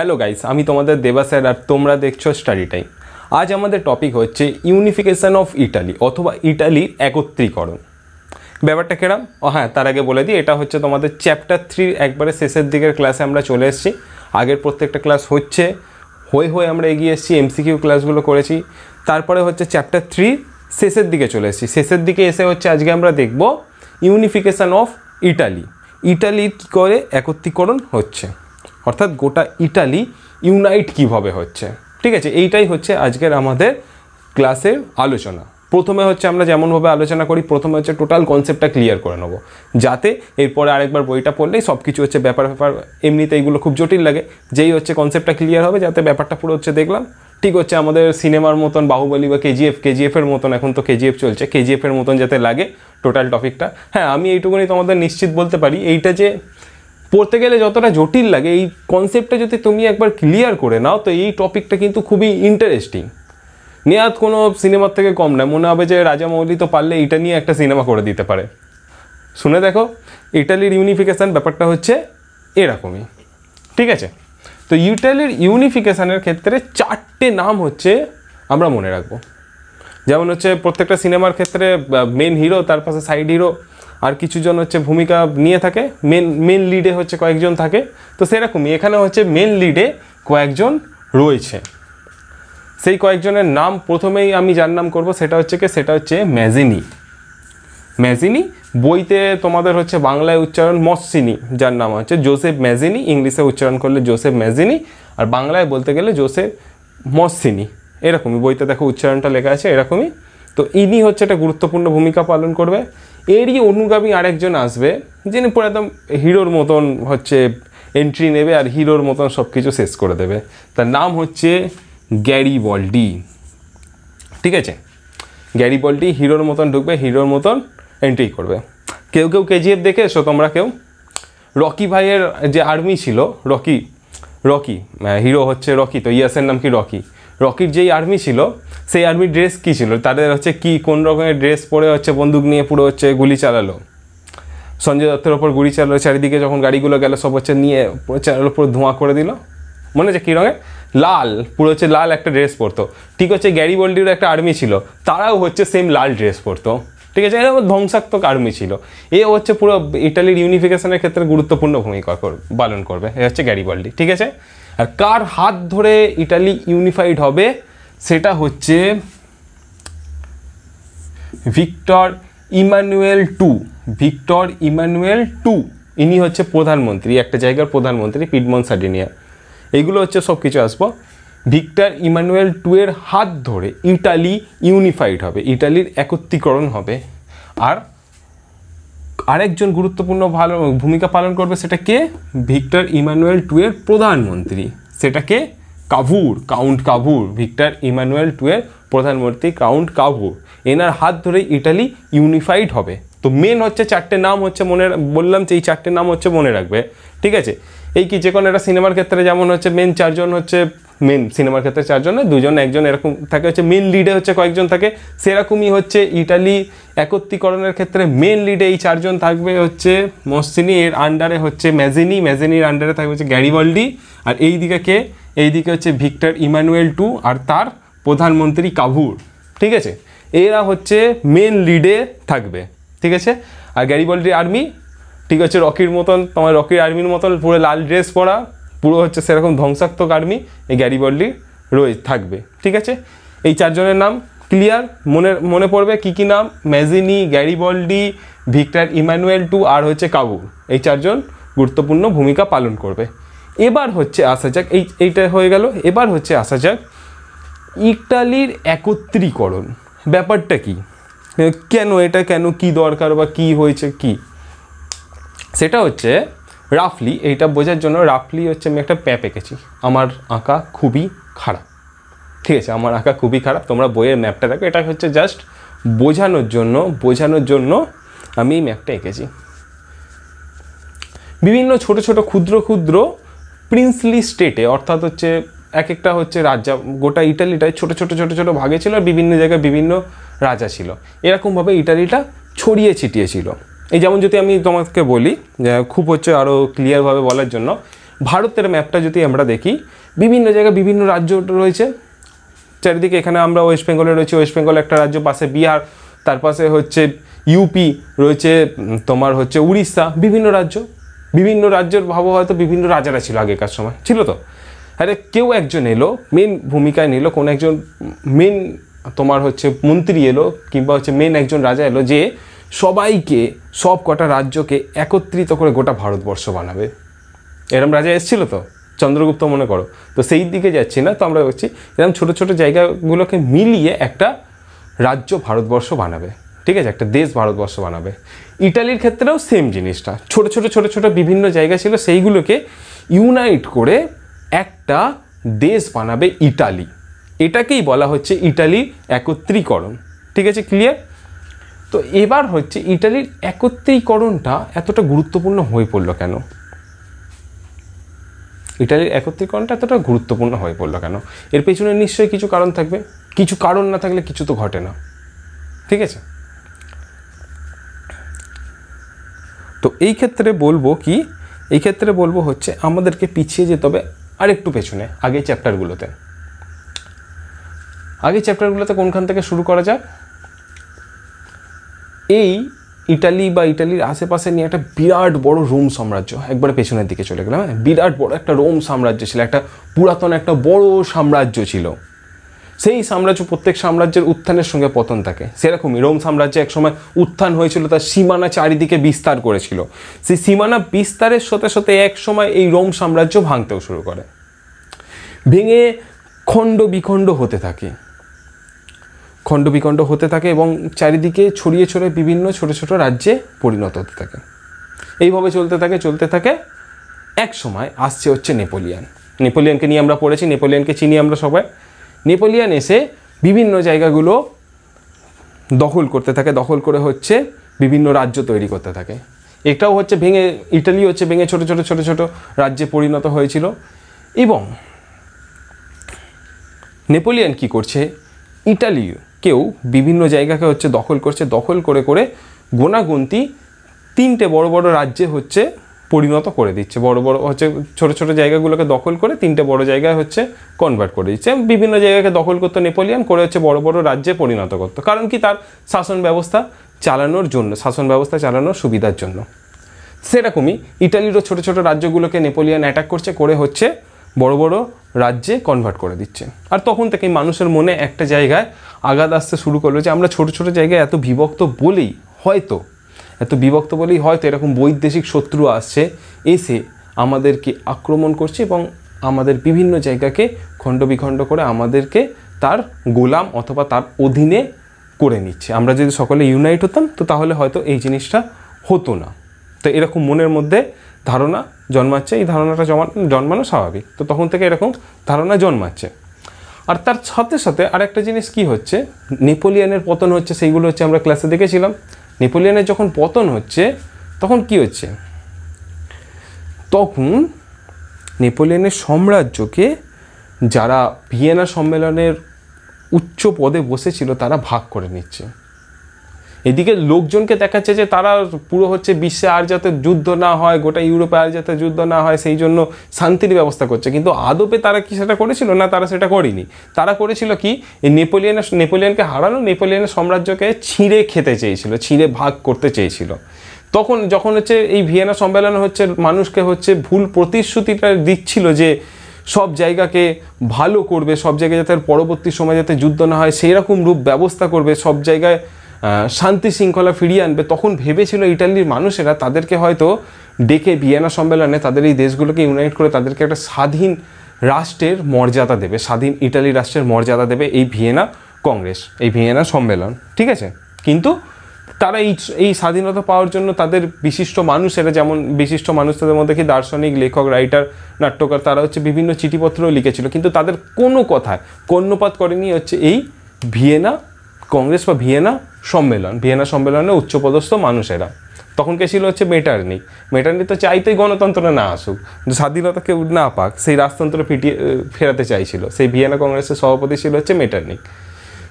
hello guys আমি তোমাদের দেবা স্যার আর তোমরা দেখছো স্টাডি টাইম আজ আমাদের টপিক হচ্ছে ইউনিফিকেশান অফ ইটালি অথবা ইটালির একত্রীকরণ ব্যাপারটা কেরাম ও হ্যাঁ তার আগে বলে দিই এটা হচ্ছে তোমাদের চ্যাপ্টার থ্রির একবারে শেষের দিকের ক্লাসে আমরা চলে এসেছি আগের প্রত্যেকটা ক্লাস হচ্ছে হয়ে হয়ে আমরা এগিয়ে এসেছি এমসিকিউ ক্লাসগুলো করেছি তারপরে হচ্ছে চ্যাপ্টার থ্রি শেষের দিকে চলে এসেছি শেষের দিকে এসে হচ্ছে আজকে আমরা দেখব ইউনিফিকেশান অফ ইটালি ইটালির কী করে একত্রীকরণ হচ্ছে অর্থাৎ গোটা ইটালি ইউনাইট কিভাবে হচ্ছে ঠিক আছে এইটাই হচ্ছে আজকের আমাদের ক্লাসের আলোচনা প্রথমে হচ্ছে আমরা যেমনভাবে আলোচনা করি প্রথমে হচ্ছে টোটাল কনসেপ্টটা ক্লিয়ার করে নেবো যাতে এরপরে আরেকবার বইটা পড়লেই সব কিছু হচ্ছে ব্যাপার ব্যাপার এমনিতে এইগুলো খুব জটিল লাগে যেই হচ্ছে কনসেপ্টটা ক্লিয়ার হবে যাতে ব্যাপারটা পুরো হচ্ছে দেখলাম ঠিক হচ্ছে আমাদের সিনেমার মতন বাহুবলী বা কেজিএফ কেজিএফের মতন এখন তো কেজিএফ চলছে কেজিএফের মতন যাতে লাগে টোটাল টপিকটা হ্যাঁ আমি এইটুকুনি তোমাদের নিশ্চিত বলতে পারি এইটা যে পড়তে গেলে যতটা জটিল লাগে এই কনসেপ্টটা যদি তুমি একবার ক্লিয়ার করে নাও তো এই টপিকটা কিন্তু খুবই ইন্টারেস্টিং নেহাত কোনো সিনেমার থেকে কম নয় মনে হবে যে রাজামৌলি তো পারলে এটা নিয়ে একটা সিনেমা করে দিতে পারে শুনে দেখো ইটালির ইউনিফিকেশান ব্যাপারটা হচ্ছে এরকমই ঠিক আছে তো ইটালির ইউনিফিকেশানের ক্ষেত্রে চারটে নাম হচ্ছে আমরা মনে রাখবো যেমন হচ্ছে প্রত্যেকটা সিনেমার ক্ষেত্রে মেন হিরো তার পাশে সাইড হিরো আর কিছুজন হচ্ছে ভূমিকা নিয়ে থাকে মেন মেন লিডে হচ্ছে কয়েকজন থাকে তো সেরকমই এখানে হচ্ছে মেন লিডে কয়েকজন রয়েছে সেই কয়েকজনের নাম প্রথমেই আমি যার নাম করবো সেটা হচ্ছে কি সেটা হচ্ছে ম্যাজিনি ম্যাজিনি বইতে তোমাদের হচ্ছে বাংলায় উচ্চারণ মসিনি যার নাম হচ্ছে জোসেফ ম্যাজিনি ইংলিশে উচ্চারণ করলে জোসেফ ম্যাজিনি আর বাংলায় বলতে গেলে জোসেফ মসিনি এরকমই বইতে দেখো উচ্চারণটা লেখা আছে এরকমই তো ইনি হচ্ছে একটা গুরুত্বপূর্ণ ভূমিকা পালন করবে এরই অনুগামী আরেকজন আসবে যিনি পুরো একদম হিরোর মতন হচ্ছে এন্ট্রি নেবে আর হিরোর মতন সব কিছু শেষ করে দেবে তার নাম হচ্ছে গ্যারি বলডি ঠিক আছে গ্যারি বলটি হিরোর মতন ঢুকবে হিরোর মতন এন্ট্রি করবে কেউ কেউ কেজিএফ দেখে এসো তোমরা কেউ রকি ভাইয়ের যে আর্মি ছিল রকি রকি হিরো হচ্ছে রকি তো ইয়াসের নাম কি রকি রকির যেই আর্মি ছিল সেই আর্মির ড্রেস কী ছিল তাদের হচ্ছে কি কোন রকমের ড্রেস পরে হচ্ছে বন্দুক নিয়ে পুরো হচ্ছে গুলি চালালো সঞ্জয় দত্তের ওপর গুলি চালালো চারিদিকে যখন গাড়িগুলো গেলো সব হচ্ছে নিয়ে চালালো পুরো ধোঁয়া করে দিল মনে হচ্ছে কী রঙের লাল পুরো হচ্ছে লাল একটা ড্রেস পরতো ঠিক হচ্ছে গ্যারি বল্ডিরও একটা আর্মি ছিল তারাও হচ্ছে সেম লাল ড্রেস পরতো ঠিক আছে এরকম ধ্বংসাত্মক আর্মি ছিল এ হচ্ছে পুরো ইটালির ইউনিফিকেশনের ক্ষেত্রে গুরুত্বপূর্ণ ভূমিকা পালন করবে এ হচ্ছে বল্ডি ঠিক আছে আর কার হাত ধরে ইটালি ইউনিফাইড হবে সেটা হচ্ছে Victor Emmanuel two Victor Emmanuel two ইনি হচ্ছে প্রধানমন্ত্রী একটা জায়গার প্রধানমন্ত্রী পিডমন সার্ডিনিয়া এগুলো হচ্ছে সব কিছু আসবো ভিক্টর ইমানুয়েল টু এর হাত ধরে ইটালি ইউনিফাইড হবে ইটালির একত্রীকরণ হবে আর আরেকজন গুরুত্বপূর্ণ ভালো ভূমিকা পালন করবে সেটা কে ভিক্টর ইমানুয়েল টুয়ের প্রধানমন্ত্রী সেটাকে Cavour Count Cavour Victor Emmanuel টুয়ের প্রধানমন্ত্রী কাউন্ট কাভুর এনার হাত ধরেই ইটালি ইউনিফাইড হবে তো মেন হচ্ছে চারটে নাম হচ্ছে মনে বললাম যে এই চারটে নাম হচ্ছে মনে রাখবে ঠিক আছে এই কি যে কোনো একটা সিনেমার ক্ষেত্রে যেমন হচ্ছে মেন চারজন হচ্ছে মেন সিনেমার ক্ষেত্রে চারজন দুজন একজন এরকম থাকে হচ্ছে মেন লিডে হচ্ছে কয়েকজন থাকে সেরকমই হচ্ছে ইটালি একত্রীকরণের ক্ষেত্রে মেন লিডে এই চারজন থাকবে হচ্ছে মসিনি এর আন্ডারে হচ্ছে ম্যাজিনি ম্যাজিনির আন্ডারে থাকবে হচ্ছে গ্যারিবল্ডি আর এই দিকে কে এই দিকে হচ্ছে ভিক্টর ইমানুয়েল টু আর তার প্রধানমন্ত্রী কাভুর ঠিক আছে এরা হচ্ছে মেন লিডে থাকবে ঠিক আছে আর গ্যারিবল্ডি আর্মি ঠিক আছে রকির মতন তোমার রকির আর্মির মতন পুরো লাল ড্রেস পরা পুরো হচ্ছে সেরকম ধ্বংসাত্মক আর্মি এই গ্যারি বডলির রয়ে থাকবে ঠিক আছে এই চারজনের নাম ক্লিয়ার মনে মনে পড়বে কী কী নাম Mazzini Garibaldi Victor Emmanuel two আর হচ্ছে কাবু এই চারজন গুরুত্বপূর্ণ ভূমিকা পালন করবে এবার হচ্ছে আসা যাক এই এইটা হয়ে গেল এবার হচ্ছে আসা যাক ইটালির একত্রীকরণ ব্যাপারটা কি কেন এটা কেন কি দরকার বা কি হয়েছে কি সেটা হচ্ছে রাফলি এইটা বোঝার জন্য রাফলি হচ্ছে আমি একটা ম্যাপ এঁকেছি আমার আঁকা খুবই খারাপ ঠিক আছে আমার আঁকা খুবই খারাপ তোমরা বইয়ের ম্যাপটা দেখো এটা হচ্ছে জাস্ট বোঝানোর জন্য বোঝানোর জন্য আমি এই ম্যাপটা এঁকেছি বিভিন্ন ছোট ছোট ক্ষুদ্র ক্ষুদ্র প্রিন্সলি স্টেটে অর্থাৎ হচ্ছে এক একটা হচ্ছে রাজা গোটা ইটালিটায় ছোট ছোট ছোট ছোট ভাগে ছিল আর বিভিন্ন জায়গায় বিভিন্ন রাজা ছিল এরকমভাবে ইটালিটা ছড়িয়ে ছিটিয়ে ছিল এই যেমন যদি আমি তোমাকে বলি খুব হচ্ছে আরও ক্লিয়ারভাবে বলার জন্য ভারতের ম্যাপটা যদি আমরা দেখি বিভিন্ন জায়গায় বিভিন্ন রাজ্য রয়েছে চারিদিকে এখানে আমরা ওয়েস্ট বেঙ্গলে রয়েছে ওয়েস্ট বেঙ্গল একটা রাজ্য পাশে বিহার তার পাশে হচ্ছে ইউপি রয়েছে তোমার হচ্ছে উড়িষ্যা বিভিন্ন রাজ্য বিভিন্ন রাজ্যের ভাবো হয়তো বিভিন্ন রাজারা ছিল আগেকার সময় ছিল তো আরে কেউ একজন এলো মেন ভূমিকায় নিল কোন একজন মেন তোমার হচ্ছে মন্ত্রী এলো কিংবা হচ্ছে মেন একজন রাজা এলো যে সবাইকে সব কটা রাজ্যকে একত্রিত করে গোটা ভারতবর্ষ বানাবে এরম রাজা এসেছিল তো চন্দ্রগুপ্ত মনে করো তো সেই দিকে যাচ্ছি না তো আমরা বলছি এরকম ছোটো ছোটো জায়গাগুলোকে মিলিয়ে একটা রাজ্য ভারতবর্ষ বানাবে ঠিক আছে একটা দেশ ভারতবর্ষ বানাবে ইটালির ক্ষেত্রেও সেম জিনিসটা ছোট ছোট ছোট ছোট বিভিন্ন জায়গা ছিল সেইগুলোকে ইউনাইট করে একটা দেশ বানাবে ইটালি এটাকেই বলা হচ্ছে ইটালি একত্রীকরণ ঠিক আছে ক্লিয়ার তো এবার হচ্ছে ইটালির একত্রীকরণটা এতটা গুরুত্বপূর্ণ হয়ে পড়লো কেন ইটালির একত্রীকরণটা এতটা গুরুত্বপূর্ণ হয়ে পড়লো কেন এর পেছনে নিশ্চয়ই কিছু কারণ থাকবে কিছু কারণ না থাকলে কিছু তো ঘটে না ঠিক আছে তো এই ক্ষেত্রে বলবো কি এই ক্ষেত্রে বলবো হচ্ছে আমাদেরকে পিছিয়ে যেতে হবে আরেকটু পেছনে আগে চ্যাপ্টারগুলোতে আগের চ্যাপ্টারগুলোতে কোনখান থেকে শুরু করা যায় এই ইটালি বা ইটালির আশেপাশে নিয়ে একটা বিরাট বড় রোম সাম্রাজ্য একবারে পেছনের দিকে চলে গেলাম হ্যাঁ বিরাট বড় একটা রোম সাম্রাজ্য ছিল একটা পুরাতন একটা বড় সাম্রাজ্য ছিল সেই সাম্রাজ্য প্রত্যেক সাম্রাজ্যের উত্থানের সঙ্গে পতন থাকে সেরকমই রোম এক একসময় উত্থান হয়েছিল তার সীমানা চারিদিকে বিস্তার করেছিল সেই সীমানা বিস্তারের সাথে সাথে একসময় এই রোম সাম্রাজ্য ভাঙতেও শুরু করে ভেঙে খণ্ড বিখণ্ড হতে থাকে খণ্ড বিখণ্ড হতে থাকে এবং চারিদিকে ছড়িয়ে ছড়িয়ে বিভিন্ন ছোট ছোট রাজ্যে পরিণত হতে থাকে এইভাবে চলতে থাকে চলতে থাকে এক সময় আসছে হচ্ছে নেপোলিয়ান নেপোলিয়ানকে নিয়ে আমরা পড়েছি নেপোলিয়ানকে চিনি আমরা সবাই নেপোলিয়ান এসে বিভিন্ন জায়গাগুলো দখল করতে থাকে দখল করে হচ্ছে বিভিন্ন রাজ্য তৈরি করতে থাকে এটাও হচ্ছে ভেঙে ইটালি হচ্ছে ভেঙে ছোট ছোট ছোট ছোট রাজ্যে পরিণত হয়েছিল এবং নেপোলিয়ান কি করছে ইটালিও কেউ বিভিন্ন জায়গাকে হচ্ছে দখল করছে দখল করে করে গোনাগুনতি তিনটে বড় বড় রাজ্যে হচ্ছে পরিণত করে দিচ্ছে বড় বড় হচ্ছে ছোট ছোট জায়গাগুলোকে দখল করে তিনটে বড় জায়গায় হচ্ছে কনভার্ট করে দিচ্ছে বিভিন্ন জায়গাকে দখল করতো নেপোলিয়ান করে হচ্ছে বড় বড় রাজ্যে পরিণত করতো কারণ কি তার শাসন ব্যবস্থা চালানোর জন্য শাসন ব্যবস্থা চালানোর সুবিধার জন্য সেরকমই ইটালিরও ছোট ছোট রাজ্যগুলোকে নেপোলিয়ান অ্যাটাক করছে করে হচ্ছে বড় বড় রাজ্যে কনভার্ট করে দিচ্ছেন আর তখন থেকে মানুষের মনে একটা জায়গায় আঘাত আসতে শুরু করলো যে আমরা ছোট ছোট জায়গায় এত বিভক্ত বলেই হয়তো এত বিভক্ত বলেই হয়তো এরকম বৈদেশিক শত্রু আসছে এসে আমাদেরকে আক্রমণ করছে এবং আমাদের বিভিন্ন জায়গাকে খণ্ডবিখণ্ড করে আমাদেরকে তার গোলাম অথবা তার অধীনে করে নিচ্ছে আমরা যদি সকলে ইউনাইট হতাম তো তাহলে হয়তো এই জিনিসটা হতো না তো এরকম মনের মধ্যে ধারণা জন্মাচ্ছে এই ধারণাটা জমা জন্মানো স্বাভাবিক তো তখন থেকে এরকম ধারণা জন্মাচ্ছে আর তার সাথে সাথে আর একটা জিনিস কি হচ্ছে নেপোলিয়ানের পতন হচ্ছে সেইগুলো হচ্ছে আমরা ক্লাসে দেখেছিলাম নেপোলিয়ানের যখন পতন হচ্ছে তখন কি হচ্ছে তখন নেপোলিয়ানের সাম্রাজ্যকে যারা ভিয়েনা সম্মেলনের উচ্চ পদে বসেছিল তারা ভাগ করে নিচ্ছে এদিকে লোকজনকে দেখাচ্ছে যে তারা পুরো হচ্ছে বিশ্বে আর যাতে যুদ্ধ না হয় গোটা ইউরোপে আর যাতে যুদ্ধ না হয় সেই জন্য শান্তির ব্যবস্থা করছে কিন্তু আদপে তারা কি সেটা করেছিল না তারা সেটা করেনি তারা করেছিল কি নেপোলিয়ানের নেপোলিয়ানকে হারানো নেপোলিয়ানের সাম্রাজ্যকে ছিঁড়ে খেতে চেয়েছিল ছিঁড়ে ভাগ করতে চেয়েছিল তখন যখন হচ্ছে এই ভিয়েনা সম্মেলন হচ্ছে মানুষকে হচ্ছে ভুল প্রতিশ্রুতিটা দিচ্ছিল যে সব জায়গাকে ভালো করবে সব জায়গায় যাতে পরবর্তী সময় যাতে যুদ্ধ না হয় সেই রকম রূপ ব্যবস্থা করবে সব জায়গায় শান্তি শৃঙ্খলা ফিরিয়ে আনবে তখন ভেবেছিল ইটালির মানুষেরা তাদেরকে হয়তো ডেকে ভিয়েনা সম্মেলনে তাদের এই দেশগুলোকে ইউনাইট করে তাদেরকে একটা স্বাধীন রাষ্ট্রের মর্যাদা দেবে স্বাধীন ইটালি রাষ্ট্রের মর্যাদা দেবে এই ভিয়েনা কংগ্রেস এই ভিয়েনা সম্মেলন ঠিক আছে কিন্তু তারা এই এই স্বাধীনতা পাওয়ার জন্য তাদের বিশিষ্ট মানুষেরা যেমন বিশিষ্ট মানুষ তাদের মধ্যে কি দার্শনিক লেখক রাইটার নাট্যকার তারা হচ্ছে বিভিন্ন চিঠিপত্রও লিখেছিল কিন্তু তাদের কোনো কথায় কর্ণপাত করেনি হচ্ছে এই ভিয়েনা কংগ্রেস বা ভিয়েনা সম্মেলন ভিয়েনা সম্মেলনে উচ্চপদস্থ মানুষেরা তখন কে ছিল হচ্ছে মেটার্নি মেটার্নি তো চাইতেই গণতন্ত্র না আসুক স্বাধীনতা কেউ না পাক সেই রাজতন্ত্র ফিটিয়ে ফেরাতে চাইছিল সেই ভিয়েনা কংগ্রেসের সভাপতি ছিল হচ্ছে মেটার্নিক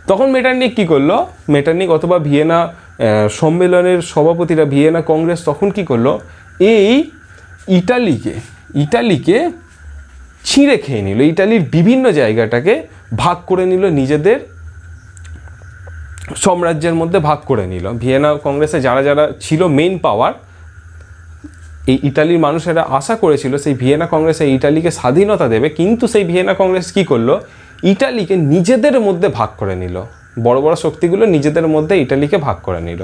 তখন মেটার্নিক কী করলো মেটার্নিক অথবা ভিয়েনা সম্মেলনের সভাপতিরা ভিয়েনা কংগ্রেস তখন কী করলো এই ইটালিকে ইটালিকে ছিঁড়ে খেয়ে নিল ইটালির বিভিন্ন জায়গাটাকে ভাগ করে নিল নিজেদের সাম্রাজ্যের মধ্যে ভাগ করে নিল ভিয়েনা কংগ্রেসে যারা যারা ছিল মেন পাওয়ার এই ইটালির মানুষেরা আশা করেছিল সেই ভিয়েনা কংগ্রেসে ইটালিকে স্বাধীনতা দেবে কিন্তু সেই ভিয়েনা কংগ্রেস কি করলো ইটালিকে নিজেদের মধ্যে ভাগ করে নিল বড় বড় শক্তিগুলো নিজেদের মধ্যে ইটালিকে ভাগ করে নিল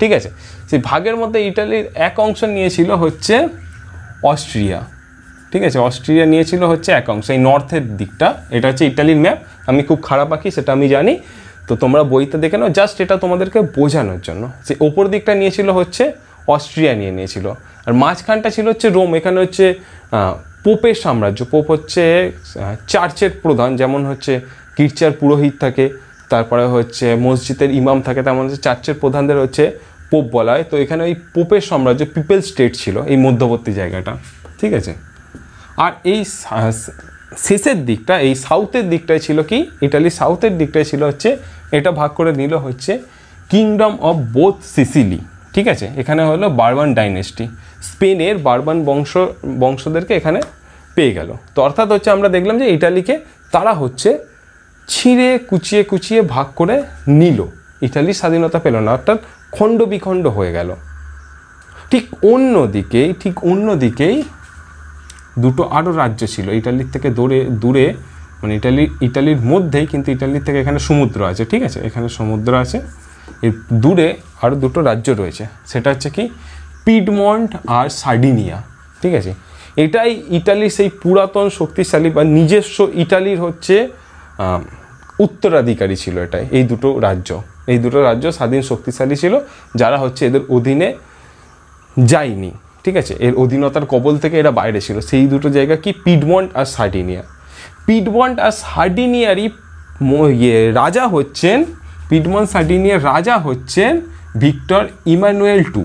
ঠিক আছে সেই ভাগের মধ্যে ইটালির এক অংশ নিয়েছিল হচ্ছে অস্ট্রিয়া ঠিক আছে অস্ট্রিয়া নিয়েছিল হচ্ছে এক অংশ এই নর্থের দিকটা এটা হচ্ছে ইটালির ম্যাপ আমি খুব খারাপ আঁকি সেটা আমি জানি তো তোমরা বইতে দেখে নাও জাস্ট এটা তোমাদেরকে বোঝানোর জন্য যে ওপর দিকটা নিয়েছিল হচ্ছে অস্ট্রিয়া নিয়ে নিয়েছিল আর মাঝখানটা ছিল হচ্ছে রোম এখানে হচ্ছে পোপের সাম্রাজ্য পোপ হচ্ছে চার্চের প্রধান যেমন হচ্ছে কির্চার পুরোহিত থাকে তারপরে হচ্ছে মসজিদের ইমাম থাকে তেমন হচ্ছে চার্চের প্রধানদের হচ্ছে পোপ বলা হয় তো এখানে ওই পোপের সাম্রাজ্য পিপল স্টেট ছিল এই মধ্যবর্তী জায়গাটা ঠিক আছে আর এই শেষের দিকটা এই সাউথের দিকটায় ছিল কি ইটালি সাউথের দিকটায় ছিল হচ্ছে এটা ভাগ করে নিল হচ্ছে কিংডম অফ বোথ সিসিলি ঠিক আছে এখানে হলো বার্বান ডাইনেস্টি স্পেনের বার্বান বংশ বংশদেরকে এখানে পেয়ে গেল তো অর্থাৎ হচ্ছে আমরা দেখলাম যে ইটালিকে তারা হচ্ছে ছিঁড়ে কুচিয়ে কুচিয়ে ভাগ করে নিল ইটালি স্বাধীনতা পেল না অর্থাৎ খণ্ড বিখণ্ড হয়ে গেল ঠিক অন্যদিকেই ঠিক অন্যদিকেই দুটো আরও রাজ্য ছিল ইটালির থেকে দূরে দূরে মানে ইটালি ইটালির মধ্যেই কিন্তু ইটালির থেকে এখানে সমুদ্র আছে ঠিক আছে এখানে সমুদ্র আছে এর দূরে আরও দুটো রাজ্য রয়েছে সেটা হচ্ছে কি পিডমন্ট আর সার্ডিনিয়া ঠিক আছে এটাই ইটালির সেই পুরাতন শক্তিশালী বা নিজস্ব ইটালির হচ্ছে উত্তরাধিকারী ছিল এটাই এই দুটো রাজ্য এই দুটো রাজ্য স্বাধীন শক্তিশালী ছিল যারা হচ্ছে এদের অধীনে যায়নি ঠিক আছে এর অধীনতার কবল থেকে এরা বাইরে ছিল সেই দুটো জায়গা কি পিডমন্ট আর সার্ডিনিয়া পিডমন্ট আর সার্ডিনিয়ারই ইয়ে রাজা হচ্ছেন পিডমন্ট সার্ডিনিয়ার রাজা হচ্ছেন ভিক্টর ইমানুয়েল টু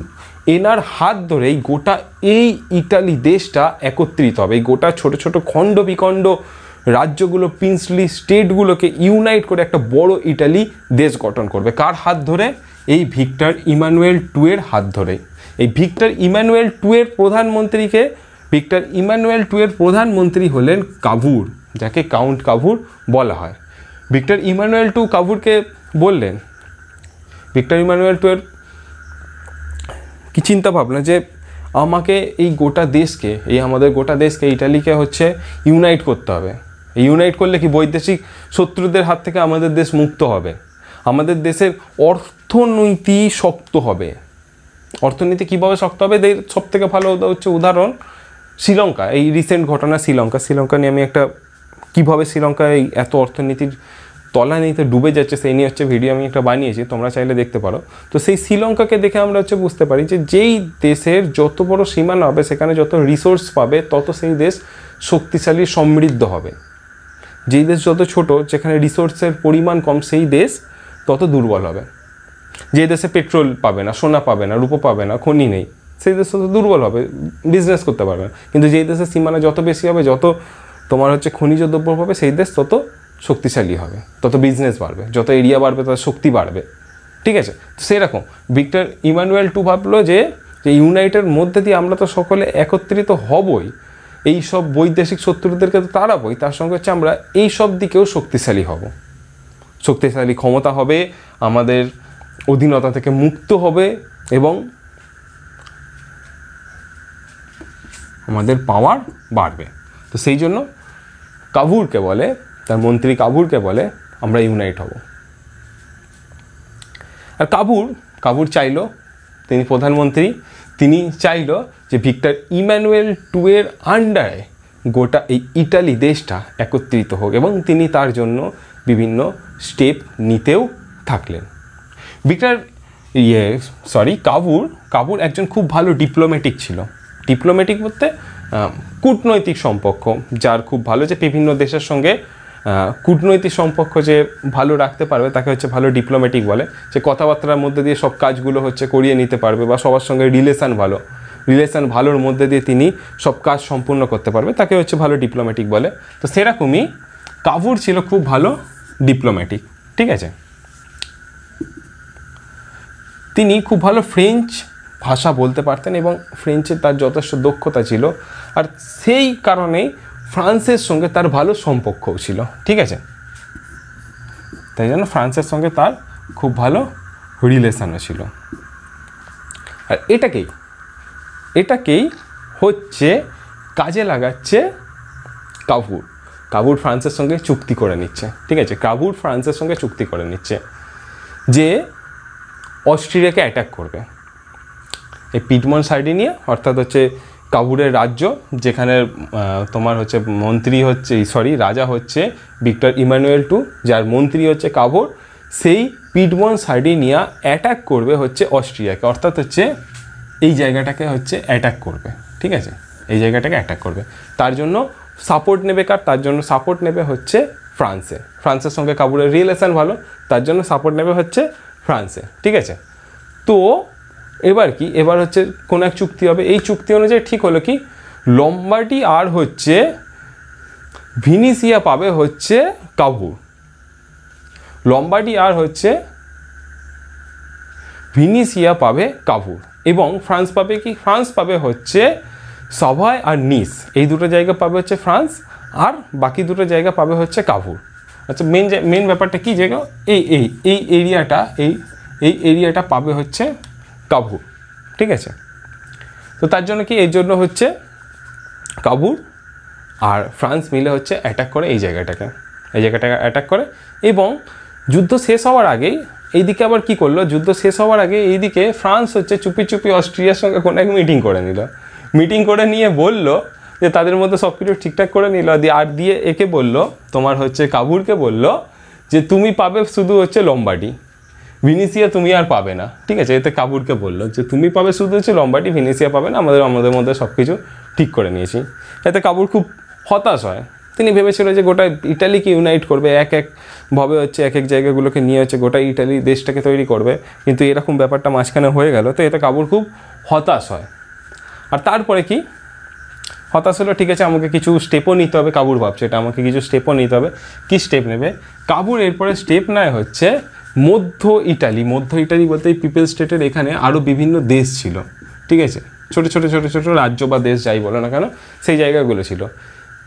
এনার হাত ধরেই গোটা এই ইটালি দেশটা একত্রিত হবে এই গোটা ছোট ছোট খণ্ড বিখণ্ড রাজ্যগুলো প্রিন্সলি স্টেটগুলোকে ইউনাইট করে একটা বড় ইটালি দেশ গঠন করবে কার হাত ধরে এই ভিক্টর ইমানুয়েল টু এর হাত ধরেই এই ভিক্টর ইমানুয়েল টু এর প্রধানমন্ত্রীকে ভিক্টর ইমানুয়েল টু এর প্রধানমন্ত্রী হলেন কাভুর যাকে কাউন্ট কাভুর বলা হয় ভিক্টর ইমানুয়েল টু কাভুরকে বললেন ভিক্টর ইমানুয়েল টু এর কি চিন্তা ভাবনা যে আমাকে এই গোটা দেশকে এই আমাদের গোটা দেশকে ইটালিকে হচ্ছে ইউনাইট করতে হবে ইউনাইট করলে কি বৈদেশিক শত্রুদের হাত থেকে আমাদের দেশ মুক্ত হবে আমাদের দেশের অর্থনীতি শক্ত হবে অর্থনীতি কীভাবে শক্ত হবে এদের সব থেকে ভালো হচ্ছে উদাহরণ শ্রীলঙ্কা এই রিসেন্ট ঘটনা শ্রীলঙ্কা শ্রীলঙ্কা নিয়ে আমি একটা কীভাবে শ্রীলঙ্কা এই এত অর্থনীতির তলা নিতে ডুবে যাচ্ছে সেই নিয়ে হচ্ছে ভিডিও আমি একটা বানিয়েছি তোমরা চাইলে দেখতে পারো তো সেই শ্রীলঙ্কাকে দেখে আমরা হচ্ছে বুঝতে পারি যে যেই দেশের যত বড় সীমানা হবে সেখানে যত রিসোর্স পাবে তত সেই দেশ শক্তিশালী সমৃদ্ধ হবে যেই দেশ যত ছোট যেখানে রিসোর্সের পরিমাণ কম সেই দেশ তত দুর্বল হবে যে দেশে পেট্রোল পাবে না সোনা পাবে না রূপো পাবে না খনি নেই সেই দেশ তো দুর্বল হবে বিজনেস করতে পারবে না কিন্তু যেই দেশের সীমানা যত বেশি হবে যত তোমার হচ্ছে খনিজ দ্রব্য পাবে সেই দেশ তত শক্তিশালী হবে তত বিজনেস বাড়বে যত এরিয়া বাড়বে তত শক্তি বাড়বে ঠিক আছে তো সেরকম ভিক্টর ইমানুয়েল টু ভাবলো যে যে ইউনাইটেড মধ্যে দিয়ে আমরা তো সকলে একত্রিত হবই এই সব বৈদেশিক শত্রুদেরকে তো তাড়াবই তার সঙ্গে হচ্ছে আমরা এই সব দিকেও শক্তিশালী হব শক্তিশালী ক্ষমতা হবে আমাদের অধীনতা থেকে মুক্ত হবে এবং আমাদের পাওয়ার বাড়বে তো সেই জন্য কাভুরকে বলে তার মন্ত্রী কাবুরকে বলে আমরা ইউনাইট হব আর কাবুর কাবুর চাইল তিনি প্রধানমন্ত্রী তিনি চাইল যে ভিক্টর ইম্যানুয়েল টুয়ের আন্ডারে গোটা এই ইটালি দেশটা একত্রিত হোক এবং তিনি তার জন্য বিভিন্ন স্টেপ নিতেও থাকলেন বিক্রার ইয়ে সরি কাবুর কাবুর একজন খুব ভালো ডিপ্লোম্যাটিক ছিল ডিপ্লোম্যাটিক বলতে কূটনৈতিক সম্পর্ক যার খুব ভালো যে বিভিন্ন দেশের সঙ্গে কূটনৈতিক সম্পর্ক যে ভালো রাখতে পারবে তাকে হচ্ছে ভালো ডিপ্লোম্যাটিক বলে যে কথাবার্তার মধ্যে দিয়ে সব কাজগুলো হচ্ছে করিয়ে নিতে পারবে বা সবার সঙ্গে রিলেশান ভালো রিলেশান ভালোর মধ্যে দিয়ে তিনি সব কাজ সম্পূর্ণ করতে পারবে তাকে হচ্ছে ভালো ডিপ্লোম্যাটিক বলে তো সেরকমই কাবুর ছিল খুব ভালো ডিপ্লোম্যাটিক ঠিক আছে তিনি খুব ভালো ফ্রেঞ্চ ভাষা বলতে পারতেন এবং ফ্রেঞ্চে তার যথেষ্ট দক্ষতা ছিল আর সেই কারণে ফ্রান্সের সঙ্গে তার ভালো সম্পর্কও ছিল ঠিক আছে তাই জন্য ফ্রান্সের সঙ্গে তার খুব ভালো রিলেশনও ছিল আর এটাকেই এটাকেই হচ্ছে কাজে লাগাচ্ছে কাবুর কাবুর ফ্রান্সের সঙ্গে চুক্তি করে নিচ্ছে ঠিক আছে কাবুর ফ্রান্সের সঙ্গে চুক্তি করে নিচ্ছে যে অস্ট্রিয়াকে অ্যাটাক করবে এই পিডমন নিয়ে অর্থাৎ হচ্ছে কাবুরের রাজ্য যেখানে তোমার হচ্ছে মন্ত্রী হচ্ছে সরি রাজা হচ্ছে ভিক্টর ইমানুয়েল টু যার মন্ত্রী হচ্ছে কাবুর সেই পিডমন নিয়ে অ্যাটাক করবে হচ্ছে অস্ট্রিয়াকে অর্থাৎ হচ্ছে এই জায়গাটাকে হচ্ছে অ্যাটাক করবে ঠিক আছে এই জায়গাটাকে অ্যাটাক করবে তার জন্য সাপোর্ট নেবে কার তার জন্য সাপোর্ট নেবে হচ্ছে ফ্রান্সে ফ্রান্সের সঙ্গে কাবুরের রিলেশান ভালো তার জন্য সাপোর্ট নেবে হচ্ছে ফ্রান্সে ঠিক আছে তো এবার কি এবার হচ্ছে কোনো এক চুক্তি হবে এই চুক্তি অনুযায়ী ঠিক হলো কি লম্বাটি আর হচ্ছে ভিনিসিয়া পাবে হচ্ছে কাবুর লম্বাটি আর হচ্ছে ভিনিসিয়া পাবে কাবুর এবং ফ্রান্স পাবে কি ফ্রান্স পাবে হচ্ছে সভায় আর নিস এই দুটো জায়গা পাবে হচ্ছে ফ্রান্স আর বাকি দুটো জায়গা পাবে হচ্ছে কাবুর আচ্ছা মেন যে মেন ব্যাপারটা কী জায়গা এই এই এই এরিয়াটা এই এই এরিয়াটা পাবে হচ্ছে কাবু ঠিক আছে তো তার জন্য কি এর জন্য হচ্ছে কাবুর আর ফ্রান্স মিলে হচ্ছে অ্যাটাক করে এই জায়গাটাকে এই জায়গাটাকে অ্যাটাক করে এবং যুদ্ধ শেষ হওয়ার আগেই এইদিকে আবার কি করলো যুদ্ধ শেষ হওয়ার আগে এইদিকে ফ্রান্স হচ্ছে চুপি চুপি অস্ট্রিয়ার সঙ্গে কোনো এক মিটিং করে নিল মিটিং করে নিয়ে বলল যে তাদের মধ্যে সব কিছু ঠিকঠাক করে নিল দিয়ে আর দিয়ে একে বলল তোমার হচ্ছে কাবুরকে বলল যে তুমি পাবে শুধু হচ্ছে লম্বাটি ভিনিসিয়া তুমি আর পাবে না ঠিক আছে এতে কাবুরকে বললো যে তুমি পাবে শুধু হচ্ছে লম্বাটি ভিনিসিয়া পাবে না আমাদের আমাদের মধ্যে সব কিছু ঠিক করে নিয়েছি এতে কাবুর খুব হতাশ হয় তিনি ভেবেছিল যে গোটা ইটালিকে ইউনাইট করবে এক একভাবে হচ্ছে এক এক জায়গাগুলোকে নিয়ে হচ্ছে গোটা ইটালি দেশটাকে তৈরি করবে কিন্তু এরকম ব্যাপারটা মাঝখানে হয়ে গেল তো এতে কাবুর খুব হতাশ হয় আর তারপরে কি হতাশ হলো ঠিক আছে আমাকে কিছু স্টেপও নিতে হবে কাবুর ভাবছে এটা আমাকে কিছু স্টেপও নিতে হবে কী স্টেপ নেবে কাবুর এরপরে স্টেপ নেয় হচ্ছে মধ্য ইটালি মধ্য ইটালি বলতে এই পিপল স্টেটের এখানে আরও বিভিন্ন দেশ ছিল ঠিক আছে ছোটো ছোটো ছোটো ছোটো রাজ্য বা দেশ যাই বলো না কেন সেই জায়গাগুলো ছিল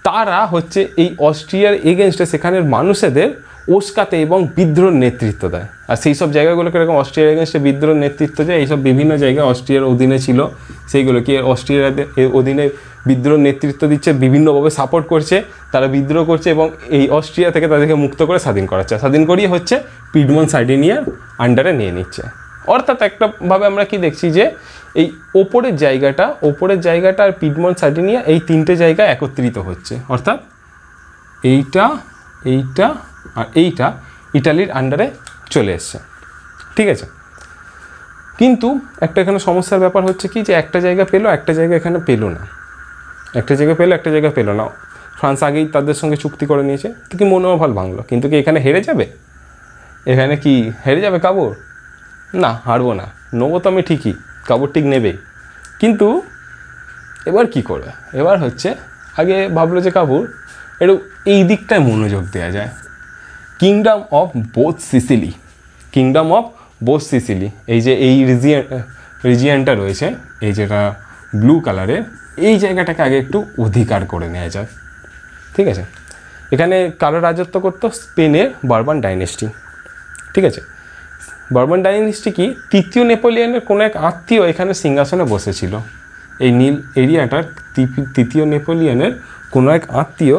তারা হচ্ছে এই অস্ট্রিয়ার এগেনস্টে সেখানের মানুষেদের ওস্কাতে এবং বিদ্রোহ নেতৃত্ব দেয় আর সেই সব জায়গাগুলো কীরকম অস্ট্রিয়ার এগেনস্টে বিদ্রোহ নেতৃত্ব দেয় এইসব বিভিন্ন জায়গায় অস্ট্রিয়ার অধীনে ছিল সেইগুলো কি অস্ট্রিয়ার অধীনে বিদ্রোহ নেতৃত্ব দিচ্ছে বিভিন্নভাবে সাপোর্ট করছে তারা বিদ্রোহ করছে এবং এই অস্ট্রিয়া থেকে তাদেরকে মুক্ত করে স্বাধীন করাচ্ছে স্বাধীন করিয়ে হচ্ছে পিডমন সার্ডিনিয়ার আন্ডারে নিয়ে নিচ্ছে অর্থাৎ একটাভাবে আমরা কি দেখছি যে এই ওপরের জায়গাটা ওপরের জায়গাটা আর পিডমন সার্ডিনিয়া এই তিনটে জায়গা একত্রিত হচ্ছে অর্থাৎ এইটা এইটা আর এইটা ইটালির আন্ডারে চলে এসছে ঠিক আছে কিন্তু একটা এখানে সমস্যার ব্যাপার হচ্ছে কি যে একটা জায়গা পেলো একটা জায়গা এখানে পেলো না একটা জায়গা পেলো একটা জায়গা পেলো না ফ্রান্স আগেই তাদের সঙ্গে চুক্তি করে নিয়েছে তো কি মনোভাল ভাঙলো কিন্তু কি এখানে হেরে যাবে এখানে কি হেরে যাবে কাবর না হারবো না নেবো তো আমি ঠিকই কাবর ঠিক নেবে কিন্তু এবার কি করবে এবার হচ্ছে আগে ভাবলো যে কাবুর একটু এই দিকটায় মনোযোগ দেওয়া যায় kingdom of both Sicily kingdom of both Sicily এই যে এই রিজিয়ান রিজিয়ানটা রয়েছে এই যেটা ব্লু কালারের এই জায়গাটাকে আগে একটু অধিকার করে নেওয়া যায় ঠিক আছে এখানে কারো রাজত্ব করতো স্পেনের বার্বান ডাইনেস্টি ঠিক আছে বার্বান ডাইনেস্টি কি তৃতীয় নেপোলিয়ানের কোনো এক আত্মীয় এখানে সিংহাসনে বসেছিল এই নীল এরিয়াটার তৃতীয় নেপোলিয়ানের কোনো এক আত্মীয়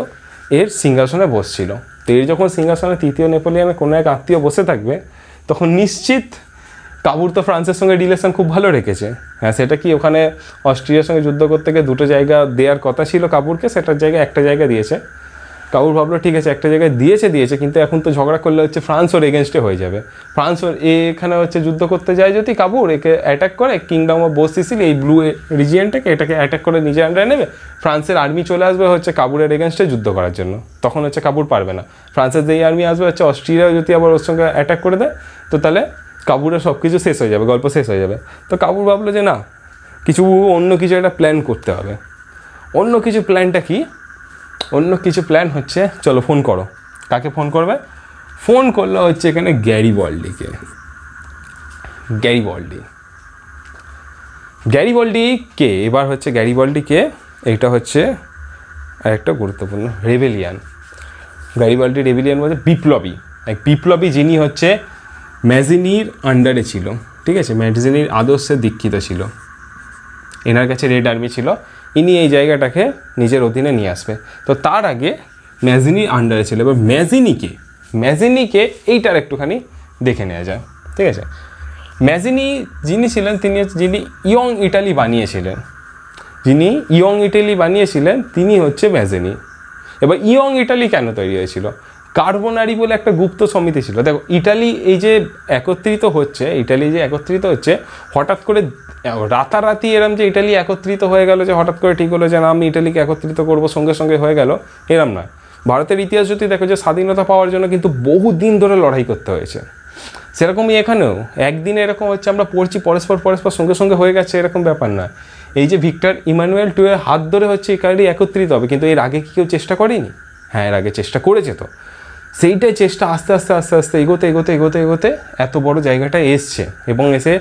এর সিংহাসনে বসছিল তো এর যখন সিংহাসনে তৃতীয় নেপোলিয়ানের কোনো এক আত্মীয় বসে থাকবে তখন নিশ্চিত কাবুর তো ফ্রান্সের সঙ্গে রিলেশন খুব ভালো রেখেছে হ্যাঁ সেটা কি ওখানে অস্ট্রিয়ার সঙ্গে যুদ্ধ করতে গিয়ে দুটো জায়গা দেওয়ার কথা ছিল কাপুরকে সেটার জায়গায় একটা জায়গা দিয়েছে কাপুর ভাবলো ঠিক আছে একটা জায়গায় দিয়েছে দিয়েছে কিন্তু এখন তো ঝগড়া করলে হচ্ছে ফ্রান্স ওর এগেনস্টে হয়ে যাবে ফ্রান্স ওর এখানে হচ্ছে যুদ্ধ করতে যায় যদি কাপুর একে অ্যাটাক করে কিংডম অফ বসিসিল এই ব্লু রিজিয়নটাকে এটাকে অ্যাটাক করে নিজে আন্ডারে নেবে ফ্রান্সের আর্মি চলে আসবে হচ্ছে কাবুরের এগেনস্টে যুদ্ধ করার জন্য তখন হচ্ছে কাপুর পারবে না ফ্রান্সের যেই আর্মি আসবে হচ্ছে অস্ট্রিয়া যদি আবার ওর সঙ্গে অ্যাটাক করে দেয় তো তাহলে কাবুরা সব কিছু শেষ হয়ে যাবে গল্প শেষ হয়ে যাবে তো কাবুর ভাবলো যে না কিছু অন্য কিছু একটা প্ল্যান করতে হবে অন্য কিছু প্ল্যানটা কি অন্য কিছু প্ল্যান হচ্ছে চলো ফোন করো কাকে ফোন করবে ফোন করলো হচ্ছে এখানে গ্যারি বল্ডিকে গ্যারি বল্ডি গ্যারি বল্ডি কে এবার হচ্ছে গ্যারি বল্ডি কে এটা হচ্ছে একটা গুরুত্বপূর্ণ রেবেলিয়ান গ্যারি বল্ডি রেবেলিয়ান বলতে বিপ্লবী এক বিপ্লবী যিনি হচ্ছে ম্যাজিনির আন্ডারে ছিল ঠিক আছে ম্যাজিনির আদর্শে দীক্ষিত ছিল এনার কাছে রেড আর্মি ছিল ইনি এই জায়গাটাকে নিজের অধীনে নিয়ে আসবে তো তার আগে ম্যাজিনির আন্ডারে ছিল এবার ম্যাজিনিকে ম্যাজিনিকে এইটার একটুখানি দেখে নেওয়া যায় ঠিক আছে ম্যাজিনি যিনি ছিলেন তিনি হচ্ছে যিনি ইয়ং ইটালি বানিয়েছিলেন যিনি ইয়ং ইটালি বানিয়েছিলেন তিনি হচ্ছে ম্যাজিনি এবার ইয়ং ইটালি কেন তৈরি হয়েছিল কার্বোনারি বলে একটা গুপ্ত সমিতি ছিল দেখো ইটালি এই যে একত্রিত হচ্ছে ইটালি যে একত্রিত হচ্ছে হঠাৎ করে রাতারাতি এরম যে ইটালি একত্রিত হয়ে গেল যে হঠাৎ করে ঠিক হলো যে না আমি ইটালিকে একত্রিত করব সঙ্গে সঙ্গে হয়ে গেল এরম নয় ভারতের ইতিহাস যদি দেখো যে স্বাধীনতা পাওয়ার জন্য কিন্তু বহু দিন ধরে লড়াই করতে হয়েছে সেরকমই এখানেও একদিন এরকম হচ্ছে আমরা পড়ছি পরস্পর পরস্পর সঙ্গে সঙ্গে হয়ে গেছে এরকম ব্যাপার না এই যে ভিক্টর ইমানুয়েল টুয়ের হাত ধরে হচ্ছে ইকারি একত্রিত হবে কিন্তু এর আগে কি কেউ চেষ্টা করেনি হ্যাঁ এর আগে চেষ্টা করেছে তো সেইটাই চেষ্টা আস্তে আস্তে আস্তে আস্তে এগোতে এগোতে এগোতে এগোতে এত বড় জায়গাটা এসছে এবং এসে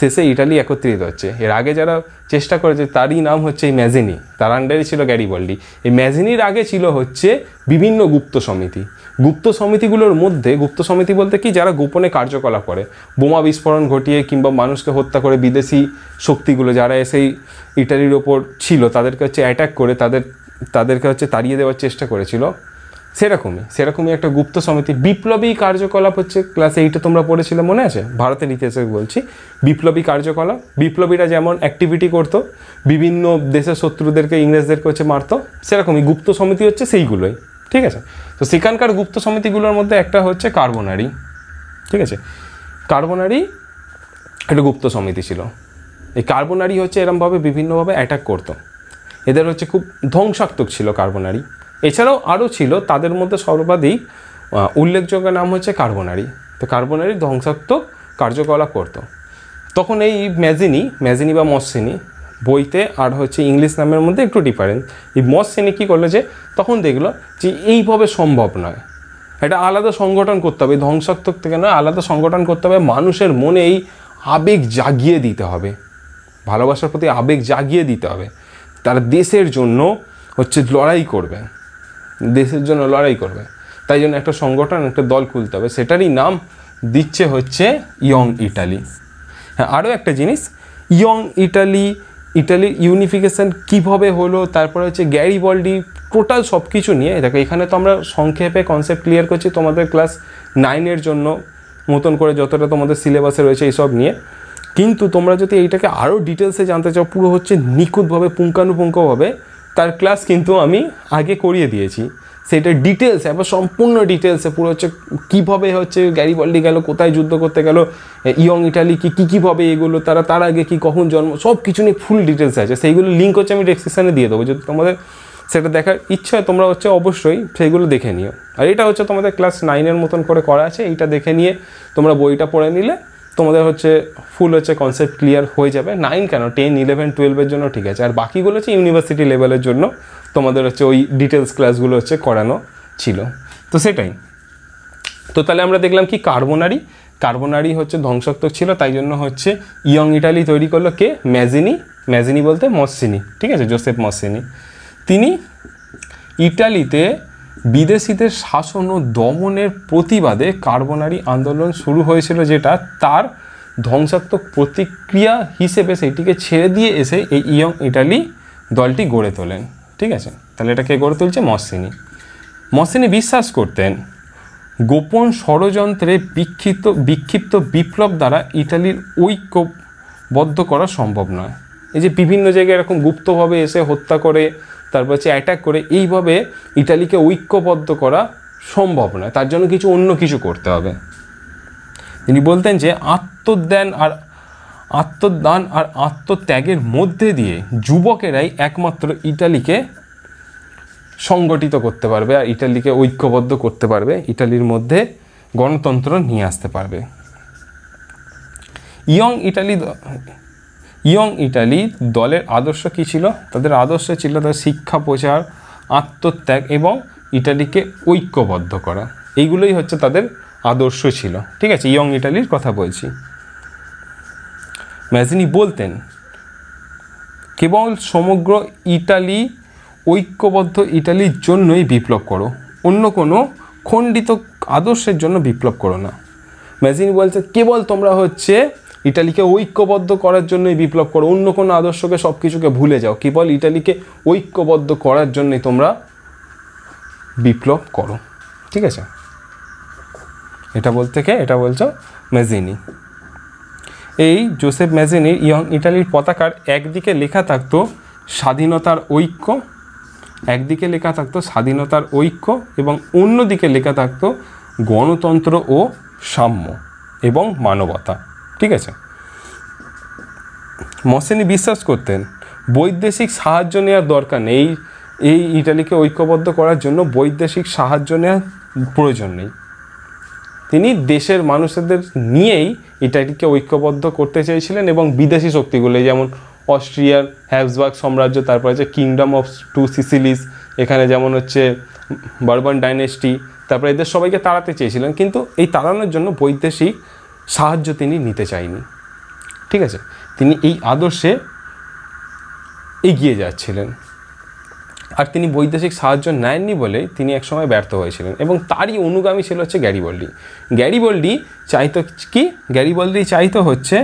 শেষে ইটালি একত্রিত হচ্ছে এর আগে যারা চেষ্টা করেছে তারই নাম হচ্ছে এই ম্যাজিনি তার আন্ডারে ছিল গ্যারিবল্ডি এই ম্যাজিনির আগে ছিল হচ্ছে বিভিন্ন গুপ্ত সমিতি গুপ্ত সমিতিগুলোর মধ্যে গুপ্ত সমিতি বলতে কি যারা গোপনে কার্যকলাপ করে বোমা বিস্ফোরণ ঘটিয়ে কিংবা মানুষকে হত্যা করে বিদেশি শক্তিগুলো যারা এসেই ইটালির ওপর ছিল তাদেরকে হচ্ছে অ্যাটাক করে তাদের তাদেরকে হচ্ছে তাড়িয়ে দেওয়ার চেষ্টা করেছিল সেরকমই সেরকমই একটা গুপ্ত সমিতি বিপ্লবী কার্যকলাপ হচ্ছে ক্লাস এইটে তোমরা পড়েছিলে মনে আছে ভারতের ইতিহাসে বলছি বিপ্লবী কার্যকলাপ বিপ্লবীরা যেমন অ্যাক্টিভিটি করত বিভিন্ন দেশের শত্রুদেরকে ইংরেজদেরকে হচ্ছে মারত সেরকমই গুপ্ত সমিতি হচ্ছে সেইগুলোই ঠিক আছে তো সেখানকার গুপ্ত সমিতিগুলোর মধ্যে একটা হচ্ছে কার্বনারি ঠিক আছে কার্বনারি একটা গুপ্ত সমিতি ছিল এই কার্বনারি হচ্ছে এরমভাবে বিভিন্নভাবে অ্যাটাক করতো এদের হচ্ছে খুব ধ্বংসাত্মক ছিল কার্বনারি এছাড়াও আরও ছিল তাদের মধ্যে সর্বাধিক উল্লেখযোগ্য নাম হচ্ছে কার্বোনারি তো কার্বোনারি ধ্বংসাত্মক কার্যকলাপ করত তখন এই ম্যাজিনি ম্যাজিনি বা মসিনি বইতে আর হচ্ছে ইংলিশ নামের মধ্যে একটু ডিফারেন্স এই মসিনী কী করলো যে তখন দেখলো যে এইভাবে সম্ভব নয় এটা আলাদা সংগঠন করতে হবে ধ্বংসাত্মক থেকে নয় আলাদা সংগঠন করতে হবে মানুষের মনে এই আবেগ জাগিয়ে দিতে হবে ভালোবাসার প্রতি আবেগ জাগিয়ে দিতে হবে তারা দেশের জন্য হচ্ছে লড়াই করবে দেশের জন্য লড়াই করবে তাই জন্য একটা সংগঠন একটা দল খুলতে হবে সেটারই নাম দিচ্ছে হচ্ছে ইয়ং ইটালি হ্যাঁ আরও একটা জিনিস ইয়ং ইটালি ইটালির ইউনিফিকেশান কীভাবে হলো তারপরে হচ্ছে গ্যারি বল্ডি টোটাল সব কিছু নিয়ে দেখো এখানে তো আমরা সংক্ষেপে কনসেপ্ট ক্লিয়ার করছি তোমাদের ক্লাস নাইনের জন্য মতন করে যতটা তোমাদের সিলেবাসে রয়েছে এইসব নিয়ে কিন্তু তোমরা যদি এইটাকে আরও ডিটেলসে জানতে চাও পুরো হচ্ছে নিখুঁতভাবে পুঙ্খানুপুঙ্খভাবে তার ক্লাস কিন্তু আমি আগে করিয়ে দিয়েছি সেটা ডিটেলস একবার সম্পূর্ণ ডিটেলসে পুরো হচ্ছে কীভাবে হচ্ছে গ্যারি বল্ডি গেল কোথায় যুদ্ধ করতে গেল ইয়ং ইটালি কি কী কীভাবে এগুলো তারা তার আগে কি কখন জন্ম সব কিছু নিয়ে ফুল ডিটেলস আছে সেইগুলো লিঙ্ক হচ্ছে আমি ডেসক্রিপশানে দিয়ে দেবো যদি তোমাদের সেটা দেখার ইচ্ছা তোমরা হচ্ছে অবশ্যই সেইগুলো দেখে নিও আর এটা হচ্ছে তোমাদের ক্লাস নাইনের মতন করে করা আছে এইটা দেখে নিয়ে তোমরা বইটা পড়ে নিলে তোমাদের হচ্ছে ফুল হচ্ছে কনসেপ্ট ক্লিয়ার হয়ে যাবে নাইন কেন টেন ইলেভেন টুয়েলভের জন্য ঠিক আছে আর বাকিগুলো হচ্ছে ইউনিভার্সিটি লেভেলের জন্য তোমাদের হচ্ছে ওই ডিটেলস ক্লাসগুলো হচ্ছে করানো ছিল তো সেটাই তো তাহলে আমরা দেখলাম কি কার্বোনারি কার্বোনারি হচ্ছে ধ্বংসাত্মক ছিল তাই জন্য হচ্ছে ইয়ং ইটালি তৈরি করলো কে ম্যাজিনি ম্যাজিনি বলতে মসিনি ঠিক আছে জোসেফ মসিনি তিনি ইটালিতে বিদেশিদের শাসন ও দমনের প্রতিবাদে কার্বনারি আন্দোলন শুরু হয়েছিল যেটা তার ধ্বংসাত্মক প্রতিক্রিয়া হিসেবে সেটিকে ছেড়ে দিয়ে এসে এই ইয়ং ইটালি দলটি গড়ে তোলেন ঠিক আছে তাহলে এটাকে গড়ে তুলছে মসিনী মসিনী বিশ্বাস করতেন গোপন ষড়যন্ত্রে বিক্ষিপ্ত বিক্ষিপ্ত বিপ্লব দ্বারা ইটালির ঐক্যবদ্ধ করা সম্ভব নয় এই যে বিভিন্ন জায়গায় এরকম গুপ্তভাবে এসে হত্যা করে তারপর হচ্ছে অ্যাটাক করে এইভাবে ইটালিকে ঐক্যবদ্ধ করা সম্ভব নয় তার জন্য কিছু অন্য কিছু করতে হবে তিনি বলতেন যে আত্মদান আর আত্মদান আর আত্মত্যাগের মধ্যে দিয়ে যুবকেরাই একমাত্র ইটালিকে সংগঠিত করতে পারবে আর ইটালিকে ঐক্যবদ্ধ করতে পারবে ইটালির মধ্যে গণতন্ত্র নিয়ে আসতে পারবে ইয়ং ইটালি ইয়ং ইটালি দলের আদর্শ কী ছিল তাদের আদর্শ ছিল তাদের শিক্ষা প্রচার আত্মত্যাগ এবং ইটালিকে ঐক্যবদ্ধ করা এইগুলোই হচ্ছে তাদের আদর্শ ছিল ঠিক আছে ইয়ং ইটালির কথা বলছি ম্যাজিনি বলতেন কেবল সমগ্র ইটালি ঐক্যবদ্ধ ইটালির জন্যই বিপ্লব করো অন্য কোনো খণ্ডিত আদর্শের জন্য বিপ্লব করো না ম্যাজিনি বলছে কেবল তোমরা হচ্ছে ইটালিকে ঐক্যবদ্ধ করার জন্যই বিপ্লব করো অন্য কোনো আদর্শকে সব কিছুকে ভুলে যাও কেবল ইটালিকে ঐক্যবদ্ধ করার জন্যই তোমরা বিপ্লব করো ঠিক আছে এটা বলতে কে এটা বলছো মেজিনি এই জোসেফ মেজিনির ইয়ং ইটালির পতাকার একদিকে লেখা থাকতো স্বাধীনতার ঐক্য একদিকে লেখা থাকতো স্বাধীনতার ঐক্য এবং অন্যদিকে লেখা থাকতো গণতন্ত্র ও সাম্য এবং মানবতা ঠিক আছে মসেনি বিশ্বাস করতেন বৈদেশিক সাহায্য নেওয়ার দরকার নেই এই ইটালিকে ঐক্যবদ্ধ করার জন্য বৈদেশিক সাহায্য নেওয়ার প্রয়োজন নেই তিনি দেশের মানুষদের নিয়েই ইটালিকে ঐক্যবদ্ধ করতে চেয়েছিলেন এবং বিদেশি শক্তিগুলো যেমন অস্ট্রিয়ার হ্যাবসবার্গ সাম্রাজ্য তারপর হচ্ছে কিংডম অফ টু সিসিলিস এখানে যেমন হচ্ছে বার্বান ডাইনেস্টি তারপরে এদের সবাইকে তাড়াতে চেয়েছিলেন কিন্তু এই তাড়ানোর জন্য বৈদেশিক সাহায্য তিনি নিতে চায়নি ঠিক আছে তিনি এই আদর্শে এগিয়ে যাচ্ছিলেন আর তিনি বৈদেশিক সাহায্য নেননি বলে তিনি একসময় ব্যর্থ হয়েছিলেন এবং তারই অনুগামী ছিল হচ্ছে গ্যারিবল্ডি গ্যারিবল্ডি চাইত কি গ্যারিবল্ডি চাইতো হচ্ছে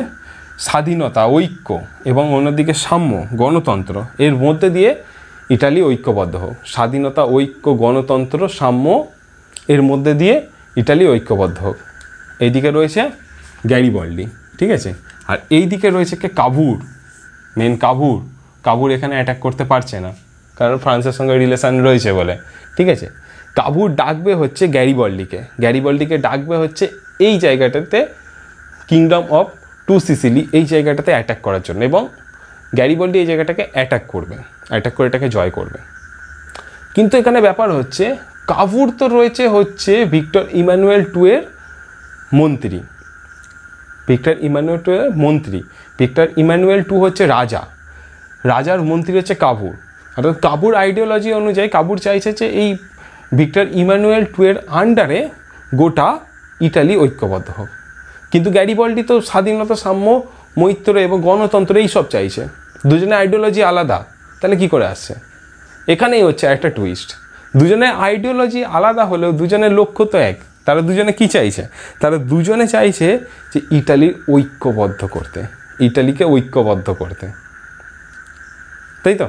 স্বাধীনতা ঐক্য এবং অন্যদিকে সাম্য গণতন্ত্র এর মধ্যে দিয়ে ইটালি ঐক্যবদ্ধ হোক স্বাধীনতা ঐক্য গণতন্ত্র সাম্য এর মধ্যে দিয়ে ইটালি ঐক্যবদ্ধ হোক এইদিকে রয়েছে গ্যারিবল্ডি ঠিক আছে আর এই দিকে রয়েছে কে কাবুর মেন কাবুর কাবুর এখানে অ্যাটাক করতে পারছে না কারণ ফ্রান্সের সঙ্গে রিলেশান রয়েছে বলে ঠিক আছে কাবুর ডাকবে হচ্ছে গ্যারিবল্ডিকে গ্যারিবল্ডিকে ডাকবে হচ্ছে এই জায়গাটাতে কিংডম অফ টু সিসিলি এই জায়গাটাতে অ্যাটাক করার জন্য এবং গ্যারিবল্ডি এই জায়গাটাকে অ্যাটাক করবে অ্যাটাক করে এটাকে জয় করবে কিন্তু এখানে ব্যাপার হচ্ছে কাবুর তো রয়েছে হচ্ছে ভিক্টর ইমানুয়েল টু এর মন্ত্রী ভিক্টর ইমানুয়েল টু মন্ত্রী ভিক্টর ইমানুয়েল টু হচ্ছে রাজা রাজার মন্ত্রী হচ্ছে কাবুর অর্থাৎ কাবুর আইডিওলজি অনুযায়ী কাবুর চাইছে যে এই ভিক্টর ইমানুয়েল টু এর আন্ডারে গোটা ইটালি ঐক্যবদ্ধ হোক কিন্তু গ্যারিবল্ডি তো স্বাধীনতা সাম্য মৈত্র এবং গণতন্ত্র সব চাইছে দুজনে আইডিওলজি আলাদা তাহলে কি করে আসছে এখানেই হচ্ছে একটা টুইস্ট দুজনের আইডিওলজি আলাদা হলেও দুজনের লক্ষ্য তো এক তারা দুজনে কি চাইছে তারা দুজনে চাইছে যে ইটালির ঐক্যবদ্ধ করতে ইটালিকে ঐক্যবদ্ধ করতে তাই তো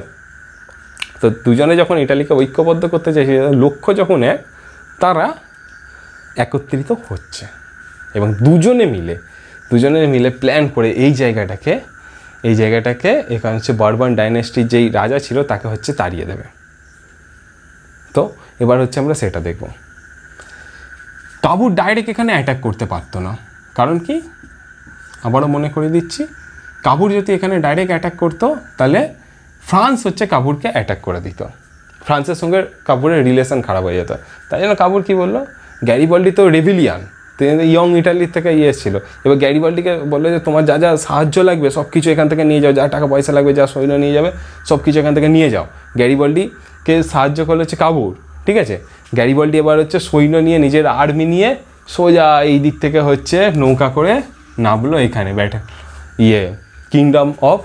তো দুজনে যখন ইটালিকে ঐক্যবদ্ধ করতে চাইছে লক্ষ্য যখন এক তারা একত্রিত হচ্ছে এবং দুজনে মিলে দুজনে মিলে প্ল্যান করে এই জায়গাটাকে এই জায়গাটাকে এখানে হচ্ছে বার্বান ডাইনেস্টির যেই রাজা ছিল তাকে হচ্ছে তাড়িয়ে দেবে তো এবার হচ্ছে আমরা সেটা দেখবো তাবু ডাইরেক্ট এখানে অ্যাটাক করতে পারতো না কারণ কি আবারও মনে করে দিচ্ছি কাবুর যদি এখানে ডাইরেক্ট অ্যাটাক করতো তাহলে ফ্রান্স হচ্ছে কাবুরকে অ্যাটাক করে দিত ফ্রান্সের সঙ্গে কাবুরের রিলেশন খারাপ হয়ে যেত তাই জন্য কাবুর কী বললো গ্যারিবল্ডি তো রেভিলিয়ান ইয়ং ইটালির থেকে ইয়ে এসেছিলো এবার গ্যারিবল্ডিকে বললো যে তোমার যা যা সাহায্য লাগবে সব কিছু এখান থেকে নিয়ে যাও যা টাকা পয়সা লাগবে যা সৈন্য নিয়ে যাবে সব কিছু এখান থেকে নিয়ে যাও গ্যারিবল্ডিকে সাহায্য করলো হচ্ছে কাবুর ঠিক আছে গ্যারিবল্ডি এবার হচ্ছে সৈন্য নিয়ে নিজের আর্মি নিয়ে সোজা এই দিক থেকে হচ্ছে নৌকা করে নামলো এখানে ব্যাটা ইয়ে কিংডম অফ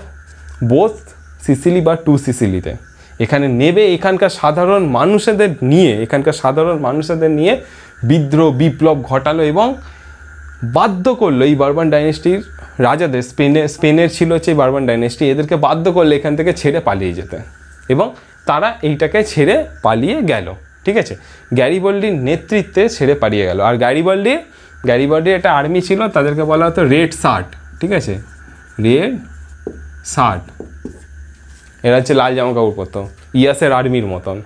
বোথ সিসিলি বা টু সিসিলিতে এখানে নেবে এখানকার সাধারণ মানুষদের নিয়ে এখানকার সাধারণ মানুষদের নিয়ে বিদ্রোহ বিপ্লব ঘটালো এবং বাধ্য করলো এই বার্বান ডাইনেস্টির রাজাদের স্পেনে স্পেনের ছিল হচ্ছে বার্বান ডাইনেস্টি এদেরকে বাধ্য করলো এখান থেকে ছেড়ে পালিয়ে যেতে এবং তারা এইটাকে ছেড়ে পালিয়ে গেল ঠিক আছে গ্যারিবল্ডির নেতৃত্বে ছেড়ে পালিয়ে গেল আর গ্যারিবল্ডি বল্ডি একটা আর্মি ছিল তাদেরকে বলা হতো রেড শার্ট ঠিক আছে রেড শার্ট এরা হচ্ছে লাল জামা কাপড় পরতো ইয়াসের আর্মির মতন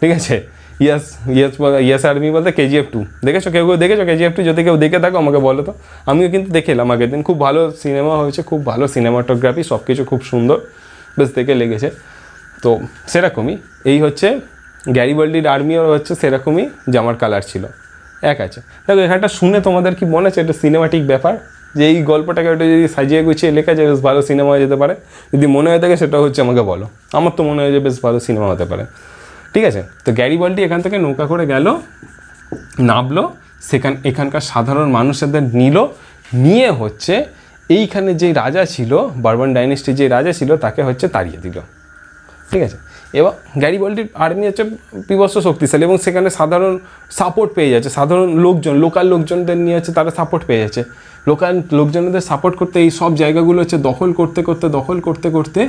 ঠিক আছে ইয়াস ইয়াস ইয়াস আর্মি বলতে কেজিএফ টু দেখেছো কেউ কেউ দেখেছো কেজিএফ টু যদি কেউ দেখে থাকো আমাকে বলো তো আমিও কিন্তু দেখে এলাম আগের দিন খুব ভালো সিনেমা হয়েছে খুব ভালো সিনেমাটোগ্রাফি সব কিছু খুব সুন্দর বেশ দেখে লেগেছে তো সেরকমই এই হচ্ছে গ্যারিবাল্ডির আর্মিও হচ্ছে সেরকমই জামার কালার ছিল এক আছে দেখো এখানটা শুনে তোমাদের কি মনে হচ্ছে একটা সিনেমাটিক ব্যাপার যে এই গল্পটাকে ওটা যদি সাজিয়ে গুছিয়ে লেখা যায় বেশ ভালো সিনেমা হয়ে যেতে পারে যদি মনে হয়ে থাকে সেটা হচ্ছে আমাকে বলো আমার তো মনে হয় যে বেশ ভালো সিনেমা হতে পারে ঠিক আছে তো গ্যারিবাল্ডি এখান থেকে নৌকা করে গেল নামলো সেখান এখানকার সাধারণ মানুষদের নিল নিয়ে হচ্ছে এইখানে যে রাজা ছিল বারবান ডাইনেস্টির যে রাজা ছিল তাকে হচ্ছে তাড়িয়ে দিল ঠিক আছে এবং গ্যারি বলটির আর্মি হচ্ছে বিবস্ত শক্তিশালী এবং সেখানে সাধারণ সাপোর্ট পেয়ে যাচ্ছে সাধারণ লোকজন লোকাল লোকজনদের নিয়ে হচ্ছে তারা সাপোর্ট পেয়ে যাচ্ছে লোকাল লোকজনদের সাপোর্ট করতে এই সব জায়গাগুলো হচ্ছে দখল করতে করতে দখল করতে করতে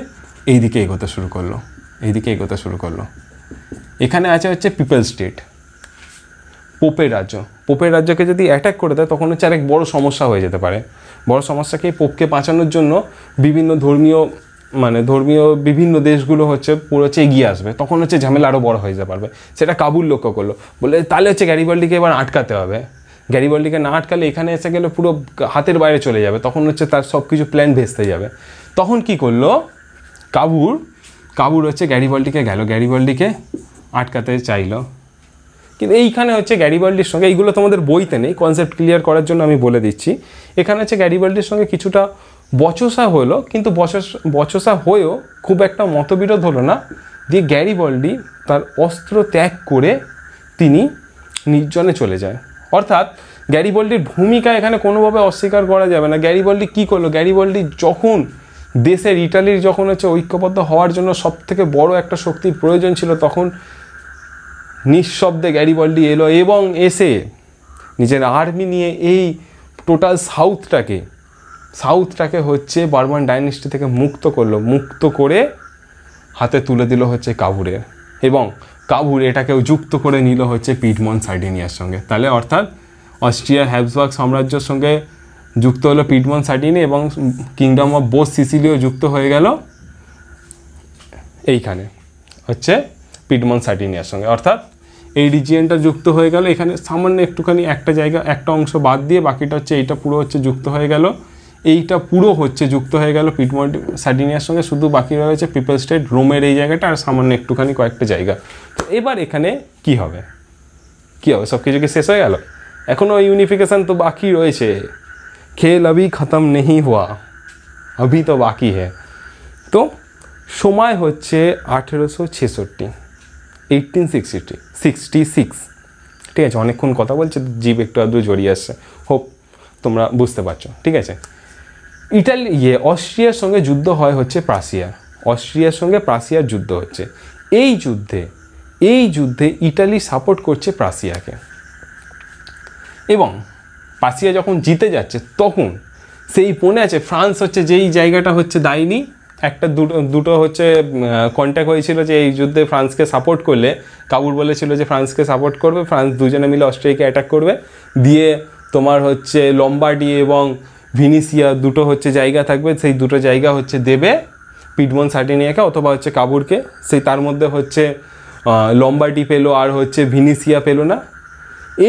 এইদিকে এগোতে শুরু করলো এইদিকে এগোতে শুরু করলো এখানে আছে হচ্ছে পিপল স্টেট পোপের রাজ্য পোপের রাজ্যকে যদি অ্যাটাক করে দেয় তখন হচ্ছে আরেক বড় সমস্যা হয়ে যেতে পারে বড় সমস্যাকে পোপকে বাঁচানোর জন্য বিভিন্ন ধর্মীয় মানে ধর্মীয় বিভিন্ন দেশগুলো হচ্ছে পুরো হচ্ছে এগিয়ে আসবে তখন হচ্ছে ঝামেলা আরও বড় হয়ে যেতে পারবে সেটা কাবুল লক্ষ্য করলো বলে তাহলে হচ্ছে গ্যারিবল্ডিকে এবার আটকাতে হবে গ্যারিবল্ডিকে না আটকালে এখানে এসে গেলে পুরো হাতের বাইরে চলে যাবে তখন হচ্ছে তার সব কিছু প্ল্যান ভেস্তে যাবে তখন কি করলো কাবুর কাবুর হচ্ছে গ্যারিবল্ডিকে গেল গ্যারিবল্ডিকে আটকাতে চাইলো কিন্তু এইখানে হচ্ছে গ্যারিবল্ডির সঙ্গে এইগুলো তোমাদের বইতে নেই কনসেপ্ট ক্লিয়ার করার জন্য আমি বলে দিচ্ছি এখানে হচ্ছে গ্যারিবল্ডির সঙ্গে কিছুটা বচসা হলো কিন্তু বচসা হয়েও খুব একটা মতবিরোধ হলো না দিয়ে গ্যারিবল্ডি তার অস্ত্র ত্যাগ করে তিনি নির্জনে চলে যায় অর্থাৎ গ্যারি গ্যারিবল্ডির ভূমিকা এখানে কোনোভাবে অস্বীকার করা যাবে না গ্যারি গ্যারিবল্ডি কী করলো গ্যারি গ্যারিবল্ডি যখন দেশের ইটালির যখন হচ্ছে ঐক্যবদ্ধ হওয়ার জন্য সব থেকে বড় একটা শক্তির প্রয়োজন ছিল তখন নিঃশব্দে গ্যারিবল্ডি এলো এবং এসে নিজের আর্মি নিয়ে এই টোটাল সাউথটাকে সাউথটাকে হচ্ছে বার্মান ডাইনেস্টি থেকে মুক্ত করলো মুক্ত করে হাতে তুলে দিল হচ্ছে কাবুরের এবং কাবুর এটাকেও যুক্ত করে নিল হচ্ছে পিডমন সার্ডিনিয়ার সঙ্গে তাহলে অর্থাৎ অস্ট্রিয়ার হ্যাবসবার্গ সাম্রাজ্যের সঙ্গে যুক্ত হলো পিডমন সার্ডিনি এবং কিংডম অফ বোস সিসিলিও যুক্ত হয়ে গেল এইখানে হচ্ছে পিডমন সার্ডিনিয়ার সঙ্গে অর্থাৎ এই রিজিয়নটা যুক্ত হয়ে গেল এখানে সামান্য একটুখানি একটা জায়গা একটা অংশ বাদ দিয়ে বাকিটা হচ্ছে এইটা পুরো হচ্ছে যুক্ত হয়ে গেল এইটা পুরো হচ্ছে যুক্ত হয়ে গেল পিটমন্ট স্যাডিনিয়ার সঙ্গে শুধু বাকি রয়েছে পিপল স্টেট রোমের এই জায়গাটা আর সামান্য একটুখানি কয়েকটা জায়গা তো এবার এখানে কি হবে কি হবে সব কিছু কি শেষ হয়ে গেল এখনও ইউনিফিকেশান তো বাকি রয়েছে খেল আবি খতম নেই হওয়া আবি তো বাকি হে তো সময় হচ্ছে আঠেরোশো ছেষট্টি এইটিন সিক্সটি সিক্সটি সিক্স ঠিক আছে অনেকক্ষণ কথা বলছে জীব একটু আধটু জড়িয়ে আসছে হোপ তোমরা বুঝতে পারছো ঠিক আছে ইটালি ইয়ে অস্ট্রিয়ার সঙ্গে যুদ্ধ হয় হচ্ছে প্রাসিয়ার অস্ট্রিয়ার সঙ্গে প্রাসিয়ার যুদ্ধ হচ্ছে এই যুদ্ধে এই যুদ্ধে ইটালি সাপোর্ট করছে প্রাসিয়াকে এবং প্রাসিয়া যখন জিতে যাচ্ছে তখন সেই মনে আছে ফ্রান্স হচ্ছে যেই জায়গাটা হচ্ছে দায়নি একটা দুটো দুটো হচ্ছে কন্ট্যাক্ট হয়েছিল যে এই যুদ্ধে ফ্রান্সকে সাপোর্ট করলে কাবুর বলেছিল যে ফ্রান্সকে সাপোর্ট করবে ফ্রান্স দুজনে মিলে অস্ট্রেলিয়াকে অ্যাটাক করবে দিয়ে তোমার হচ্ছে লম্বাডি এবং ভিনিসিয়া দুটো হচ্ছে জায়গা থাকবে সেই দুটো জায়গা হচ্ছে দেবে পিটবন সার্টিনিয়াকে অথবা হচ্ছে কাবুরকে সেই তার মধ্যে হচ্ছে লম্বাটি পেলো আর হচ্ছে ভিনিসিয়া পেলো না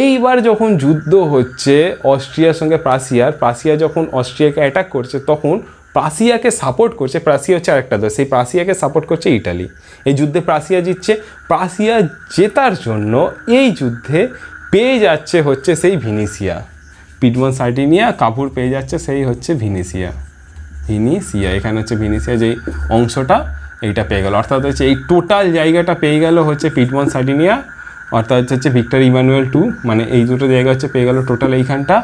এইবার যখন যুদ্ধ হচ্ছে অস্ট্রিয়ার সঙ্গে প্রাসিয়ার প্রাসিয়া যখন অস্ট্রিয়াকে অ্যাটাক করছে তখন প্রাসিয়াকে সাপোর্ট করছে প্রাসিয়া হচ্ছে আরেকটা দল সেই প্রাসিয়াকে সাপোর্ট করছে ইটালি এই যুদ্ধে প্রাসিয়া জিতছে প্রাসিয়া জেতার জন্য এই যুদ্ধে পেয়ে যাচ্ছে হচ্ছে সেই ভিনিসিয়া পিডমন সার্টিনিয়া কাপুর পেয়ে যাচ্ছে সেই হচ্ছে ভিনিসিয়া ভিনিসিয়া এখানে হচ্ছে ভিনিসিয়া যেই অংশটা এইটা পেয়ে গেল অর্থাৎ হচ্ছে এই টোটাল জায়গাটা পেয়ে গেল হচ্ছে পিটমন সার্টিনিয়া অর্থাৎ হচ্ছে ভিক্টর ইমানুয়েল টু মানে এই দুটো জায়গা হচ্ছে পেয়ে গেল টোটাল এইখানটা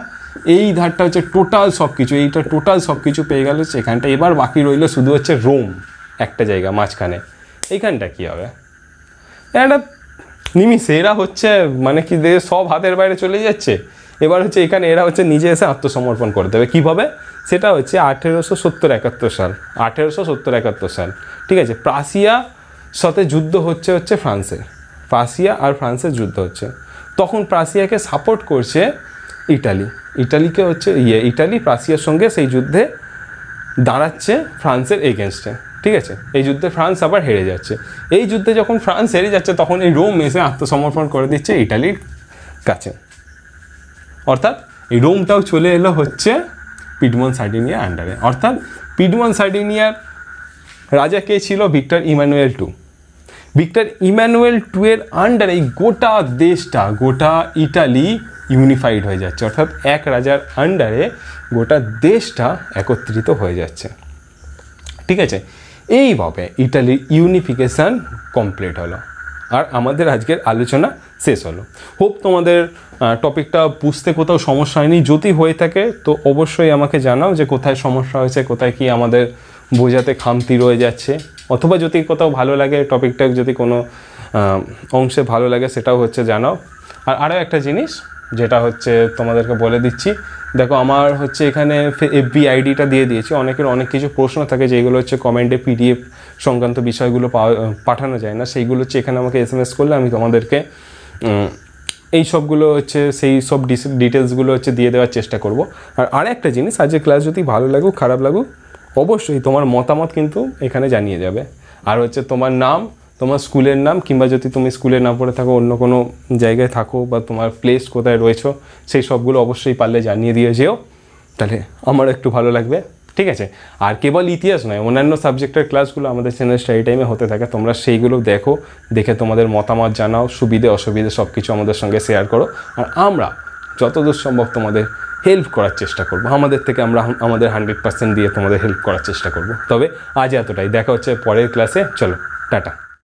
এই ধারটা হচ্ছে টোটাল সব কিছু এইটা টোটাল সব কিছু পেয়ে গেল এখানটা এবার বাকি রইল শুধু হচ্ছে রোম একটা জায়গা মাঝখানে এইখানটা কী হবে একটা নিমিষ এরা হচ্ছে মানে কি সব হাতের বাইরে চলে যাচ্ছে এবার হচ্ছে এখানে এরা হচ্ছে নিজে এসে আত্মসমর্পণ করে দেবে কীভাবে সেটা হচ্ছে আঠেরোশো সত্তর একাত্তর সাল আঠেরোশো সত্তর একাত্তর সাল ঠিক আছে প্রাসিয়া সাথে যুদ্ধ হচ্ছে হচ্ছে ফ্রান্সের প্রাসিয়া আর ফ্রান্সের যুদ্ধ হচ্ছে তখন প্রাসিয়াকে সাপোর্ট করছে ইটালি ইটালিকে হচ্ছে ইয়ে ইটালি প্রাসিয়ার সঙ্গে সেই যুদ্ধে দাঁড়াচ্ছে ফ্রান্সের এগেনস্টে ঠিক আছে এই যুদ্ধে ফ্রান্স আবার হেরে যাচ্ছে এই যুদ্ধে যখন ফ্রান্স হেরে যাচ্ছে তখন এই রোম এসে আত্মসমর্পণ করে দিচ্ছে ইটালির কাছে অর্থাৎ এই রোমটাও চলে এলো হচ্ছে পিডমন সার্ডিনিয়ার আন্ডারে অর্থাৎ পিডমন সার্ডিনিয়ার রাজা কে ছিল Victor Emmanuel two Victor Emmanuel two এর আন্ডারে এই গোটা দেশটা গোটা ইটালি ইউনিফাইড হয়ে যাচ্ছে অর্থাৎ এক রাজার আন্ডারে গোটা দেশটা একত্রিত হয়ে যাচ্ছে ঠিক আছে এইভাবে ইটালির ইউনিফিকেশান কমপ্লিট হলো আর আমাদের আজকের আলোচনা শেষ হলো হোপ তোমাদের টপিকটা বুঝতে কোথাও সমস্যা হয়নি যদি হয়ে থাকে তো অবশ্যই আমাকে জানাও যে কোথায় সমস্যা হয়েছে কোথায় কি আমাদের বোঝাতে খামতি রয়ে যাচ্ছে অথবা যদি কোথাও ভালো লাগে টপিকটা যদি কোনো অংশে ভালো লাগে সেটাও হচ্ছে জানাও আর আরও একটা জিনিস যেটা হচ্ছে তোমাদেরকে বলে দিচ্ছি দেখো আমার হচ্ছে এখানে এফবি আইডিটা দিয়ে দিয়েছি অনেকের অনেক কিছু প্রশ্ন থাকে যেগুলো হচ্ছে কমেন্টে পিডিএফ সংক্রান্ত বিষয়গুলো পাঠানো যায় না সেইগুলো হচ্ছে এখানে আমাকে এস করলে আমি তোমাদেরকে এই সবগুলো হচ্ছে সেই সব ডিটেলসগুলো হচ্ছে দিয়ে দেওয়ার চেষ্টা করব আর আরেকটা জিনিস আজকের ক্লাস যদি ভালো লাগুক খারাপ লাগুক অবশ্যই তোমার মতামত কিন্তু এখানে জানিয়ে যাবে আর হচ্ছে তোমার নাম তোমার স্কুলের নাম কিংবা যদি তুমি স্কুলে না পড়ে থাকো অন্য কোনো জায়গায় থাকো বা তোমার প্লেস কোথায় রয়েছো সেই সবগুলো অবশ্যই পারলে জানিয়ে দিয়ে যেও তাহলে আমার একটু ভালো লাগবে ঠিক আছে আর কেবল ইতিহাস নয় অন্যান্য সাবজেক্টের ক্লাসগুলো আমাদের চ্যানেল স্টাডি টাইমে হতে থাকে তোমরা সেইগুলো দেখো দেখে তোমাদের মতামত জানাও সুবিধে অসুবিধে সব কিছু আমাদের সঙ্গে শেয়ার করো আর আমরা যতদূর সম্ভব তোমাদের হেল্প করার চেষ্টা করব আমাদের থেকে আমরা আমাদের হান্ড্রেড পার্সেন্ট দিয়ে তোমাদের হেল্প করার চেষ্টা করব তবে আজ এতটাই দেখা হচ্ছে পরের ক্লাসে চলো টাটা